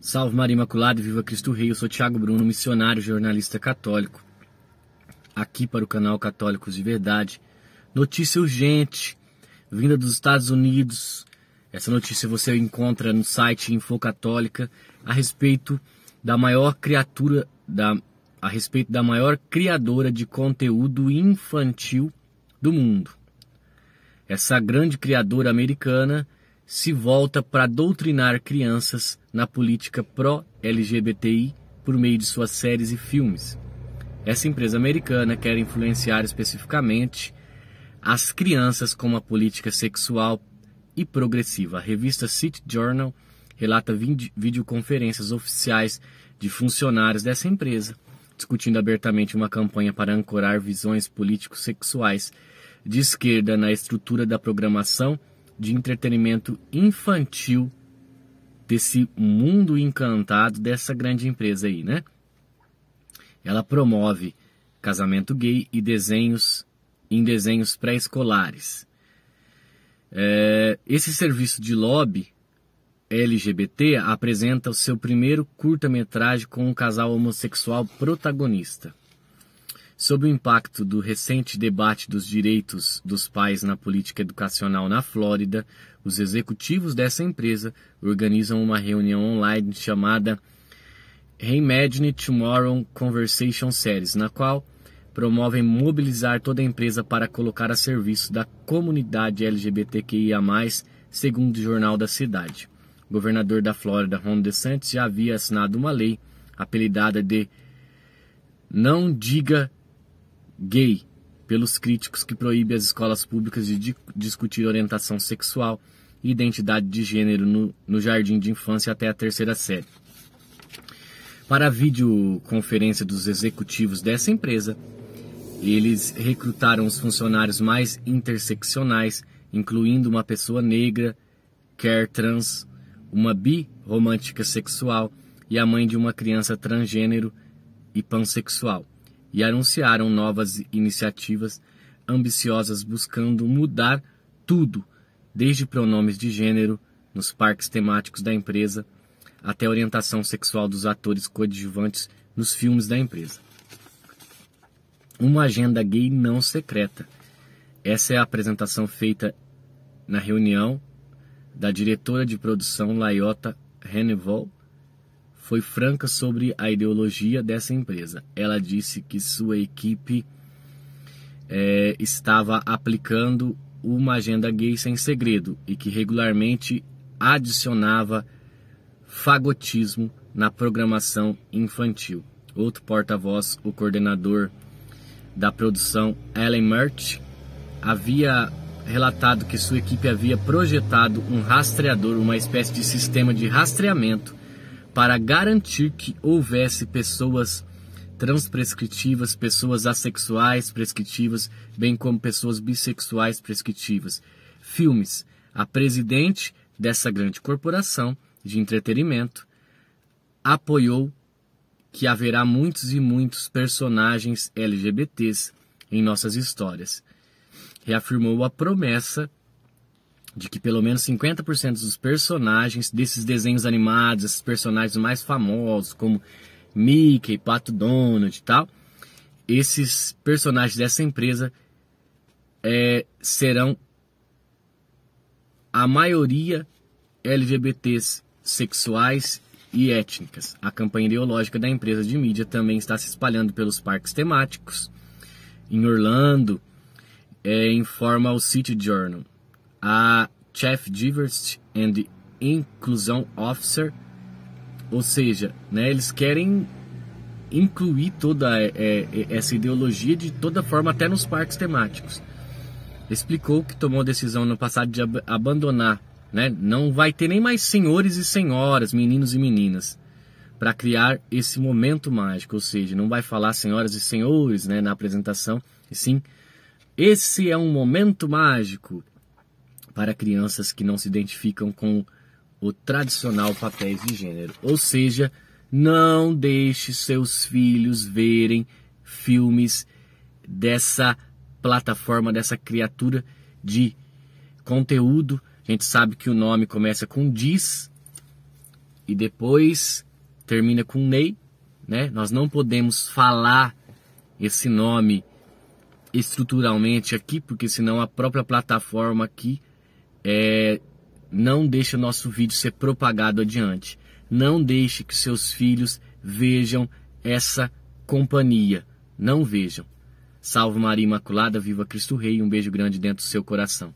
Salve Maria Imaculada e Viva Cristo Rei, eu sou Tiago Bruno, missionário jornalista católico, aqui para o canal Católicos de Verdade. Notícia urgente, vinda dos Estados Unidos. Essa notícia você encontra no site Info Católica a respeito da maior criatura, da, a respeito da maior criadora de conteúdo infantil do mundo. Essa grande criadora americana se volta para doutrinar crianças na política pró-LGBTI por meio de suas séries e filmes. Essa empresa americana quer influenciar especificamente as crianças com uma política sexual e progressiva. A revista City Journal relata videoconferências oficiais de funcionários dessa empresa, discutindo abertamente uma campanha para ancorar visões políticos sexuais de esquerda na estrutura da programação de entretenimento infantil desse mundo encantado dessa grande empresa aí, né? Ela promove casamento gay e desenhos em desenhos pré-escolares. É, esse serviço de lobby LGBT apresenta o seu primeiro curta-metragem com um casal homossexual protagonista. Sob o impacto do recente debate dos direitos dos pais na política educacional na Flórida, os executivos dessa empresa organizam uma reunião online chamada Reimagine Tomorrow Conversation Series, na qual promovem mobilizar toda a empresa para colocar a serviço da comunidade LGBTQIA, segundo o jornal da cidade. O governador da Flórida, Ron DeSantis, já havia assinado uma lei apelidada de Não Diga gay pelos críticos que proíbe as escolas públicas de discutir orientação sexual e identidade de gênero no, no jardim de infância até a terceira série. Para a videoconferência dos executivos dessa empresa, eles recrutaram os funcionários mais interseccionais, incluindo uma pessoa negra, quer trans, uma bi romântica sexual e a mãe de uma criança transgênero e pansexual e anunciaram novas iniciativas ambiciosas buscando mudar tudo, desde pronomes de gênero nos parques temáticos da empresa até orientação sexual dos atores coadjuvantes nos filmes da empresa. Uma agenda gay não secreta. Essa é a apresentação feita na reunião da diretora de produção Laiota Renevol foi franca sobre a ideologia dessa empresa. Ela disse que sua equipe é, estava aplicando uma agenda gay sem segredo e que regularmente adicionava fagotismo na programação infantil. Outro porta-voz, o coordenador da produção, Ellen Murch, havia relatado que sua equipe havia projetado um rastreador, uma espécie de sistema de rastreamento para garantir que houvesse pessoas transprescritivas, pessoas assexuais prescritivas, bem como pessoas bissexuais prescritivas. Filmes. A presidente dessa grande corporação de entretenimento apoiou que haverá muitos e muitos personagens LGBTs em nossas histórias. Reafirmou a promessa de que pelo menos 50% dos personagens desses desenhos animados, esses personagens mais famosos, como Mickey, Pato Donald e tal, esses personagens dessa empresa é, serão a maioria LGBTs sexuais e étnicas. A campanha ideológica da empresa de mídia também está se espalhando pelos parques temáticos, em Orlando, é, informa o City Journal a Chief Diversity and Inclusion Officer, ou seja, né, eles querem incluir toda é, é, essa ideologia de toda forma, até nos parques temáticos. Explicou que tomou a decisão no passado de ab abandonar, né? não vai ter nem mais senhores e senhoras, meninos e meninas, para criar esse momento mágico, ou seja, não vai falar senhoras e senhores né, na apresentação, e sim, esse é um momento mágico, para crianças que não se identificam com o tradicional papéis de gênero. Ou seja, não deixe seus filhos verem filmes dessa plataforma, dessa criatura de conteúdo. A gente sabe que o nome começa com diz e depois termina com ney, né? Nós não podemos falar esse nome estruturalmente aqui, porque senão a própria plataforma aqui é, não deixe o nosso vídeo ser propagado adiante. Não deixe que seus filhos vejam essa companhia. Não vejam. Salve Maria Imaculada, viva Cristo Rei, um beijo grande dentro do seu coração.